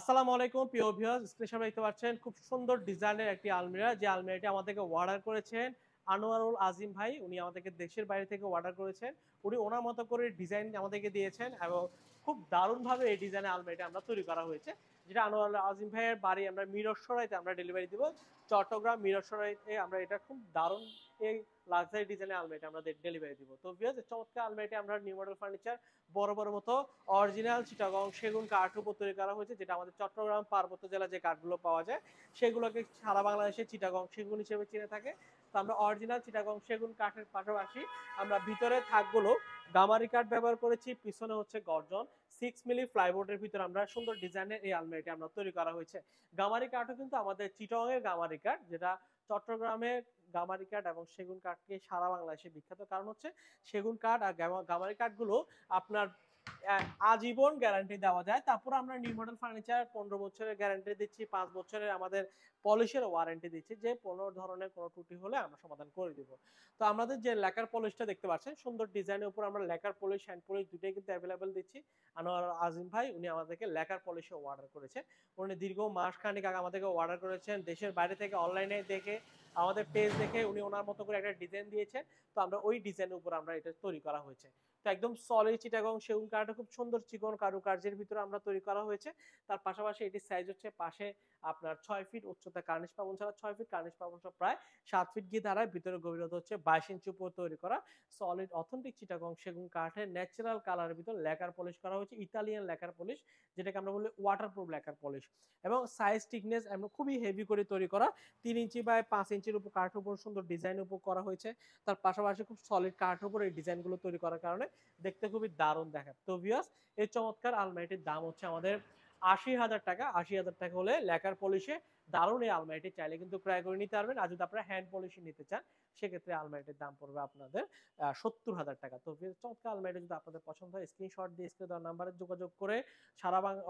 আসসালামু আলাইকুম প্রিয় ভিউয়ার্স স্ক্রিনে দেখতে পাচ্ছেন খুব সুন্দর ডিজাইনের একটি আলমিরা যে আলমিরাটি আমাদেরকে অর্ডার করেছেন আনোয়ারুল আজিম ভাই উনি আমাদেরকে দেশের বাইরে থেকে অর্ডার করেছেন উনি ওনার মতো করে ডিজাইন আমাদেরকে দিয়েছেন এবং খুব দারুণভাবে এই ডিজাইনে আলমারিটা আমরা তৈরি করা হয়েছে যেটা আনোয়ার আজিম ভাইয়ের বাড়ি আমরা মিরসরাইতে আমরা ডেলিভারি দিব চট্টগ্রাম মিরসরাইতে আমরা এটা খুব দারুণ এই লাক্সারি ডিজাইনের আলমারিটা আমরা ডেলিভারি দিব তো বিকজ চমৎকার আলমারিটা আমরা নিউ মডেল ফার্নিচার বড় বড় মতো অরিজিনাল চিটাগং সেগুন কাঠ উপর তৈরি করা হয়েছে যেটা আমাদের চট্টগ্রাম পার্বত্য জেলা যে কাঠগুলো পাওয়া যায় সেগুলোকে সারা বাংলাদেশে চিটাগং সেগুন হিসেবে চিনে থাকে তো আমরা অরিজিনাল চিটাগং সেগুন কাঠের পাশাপাশি আমরা ভিতরে থাকগুলো গামারি কাঠ ব্যবহার করেছি পিছনে হচ্ছে গর্জন সিক্স মিলি ফ্লাইবোর্ডের ভিতরে আমরা সুন্দর ডিজাইনের এই আলমারিটি আমরা তৈরি করা হয়েছে গামারি কাঠও কিন্তু আমাদের চিটংয়ের গামারি কাঠ যেটা চট্টগ্রামে গামারি কাঠ এবং সেগুন কাঠকে সারা বাংলাদেশে বিখ্যাত কারণ হচ্ছে সেগুন কাঠ আর গামারি কাঠগুলো আপনার আজীবন গ্যারান্টি দেওয়া যায় তারপর আমরা নিউ মডেল ফার্নিচার পনেরো বছরের গ্যারান্টি দিচ্ছি পাঁচ বছরের আমাদের পলিশের ওয়ারেন্টি দিচ্ছি যে কোনো ধরনের কোনো ত্রুটি হলে আমরা সমাধান করে দিব তো আমাদের যে লেকার পলিশটা দেখতে পাচ্ছেন সুন্দর ডিজাইনের উপর আমরা লেকার পলিশ হ্যান্ড পলিশ দুটোই কিন্তু অ্যাভেলেবেল দিচ্ছি আনোয়ার আজিম ভাই উনি আমাদেরকে লেকার পলিশে অর্ডার করেছে উনি দীর্ঘ মাসখানেক আগে আমাদেরকে অর্ডার করেছেন দেশের বাইরে থেকে অনলাইনে দেখে আমাদের পেজ দেখে উনি ওনার মতো করে একটা ডিজাইন দিয়েছেন তো আমরা ওই ডিজাইনের উপর আমরা এটা তৈরি করা হয়েছে তো একদম সলিড চিটাগং সেগুন কাঠটা খুব সুন্দর চিকন কারুকার্যের ভিতরে আমরা তৈরি করা হয়েছে তার পাশাপাশি এটির সাইজ হচ্ছে পাশে আপনার ছয় ফিট উচ্চতা কার্নিশ পাবন ছাড়া ছয় ফিট কার্নিশ পাবন প্রায় সাত ফিট গিয়ে দাঁড়ায় ভিতরে গভীরতা হচ্ছে বাইশ ইঞ্চি উপর তৈরি করা সলিড অথেন্টিক চিটাগং সেগুন কাঠের ন্যাচারাল কালারের ভিতরে লেকার পলিশ করা হয়েছে ইতালিয়ান লেকার পলিশ যেটাকে আমরা বলি প্রুফ লেকার পলিশ এবং সাইজ টিকনেস আমরা খুবই হেভি করে তৈরি করা তিন ইঞ্চি বাই পাঁচ ইঞ্চি ইঞ্চির উপর কাঠ উপর সুন্দর ডিজাইনের উপর করা হয়েছে তার পাশাপাশি খুব সলিড কাঠের উপর এই ডিজাইনগুলো তৈরি করার কারণে দেখতে খুবই দারুণ দেখায় তো ভিওস এই চমৎকার আলমারিটির দাম হচ্ছে আমাদের আশি হাজার টাকা আশি হাজার টাকা হলে লেকার পলিশে দারুণ এই আলমারিটি চাইলে কিন্তু ক্রয় করে নিতে পারবেন আর যদি আপনারা হ্যান্ড পলিশে নিতে চান সেক্ষেত্রে আলমারিটির দাম পড়বে আপনাদের সত্তর হাজার টাকা তো চমৎকার আলমারিটি যদি আপনাদের পছন্দ হয় স্ক্রিনশট দিয়ে স্ক্রিন দেওয়ার নাম্বারে যোগাযোগ করে সারা বাংলা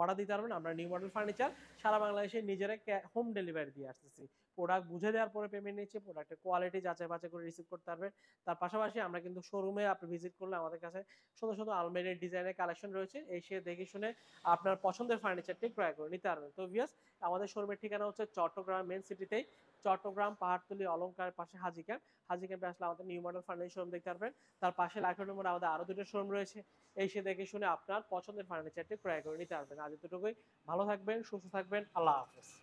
অর্ডার দিতে পারবেন আমরা নিউ মডেল ফার্নিচার সারা বাংলাদেশে নিজেরা হোম ডেলিভারি দিয়ে আসতেছি প্রোডাক্ট বুঝে দেওয়ার পরে পেমেন্ট নিচ্ছে প্রোডাক্টের কোয়ালিটি যাচাই বাছাই করে রিসিভ করতে পারবেন তার পাশাপাশি আমরা কিন্তু শোরুমে আপনি ভিজিট করলে আমাদের কাছে সুন্দর সুন্দর আলমারির ডিজাইনের কালেকশন রয়েছে এসে দেখে শুনে আপনার পছন্দের ফার্নিচারটি ক্রয় করে নিতে পারবেন তো ভিয়াস আমাদের শোরুমের ঠিকানা হচ্ছে চট্টগ্রাম মেন সিটিতেই চট্টগ্রাম পাহাড়তলি অলঙ্কার পাশে হাজি ক্যাম্প হাজি ক্যাম্পে আসলে আমাদের নিউ মডেল ফার্নিচার শোরুম দেখতে পারবেন তার পাশে লাখ নম্বর আমাদের আরও দুটো শোরুম রয়েছে এই সে দেখে শুনে আপনার পছন্দের ফার্নিচারটি ক্রয় করে নিতে পারবেন আজ এতটুকুই ভালো থাকবেন সুস্থ থাকবেন আল্লাহ হাফেজ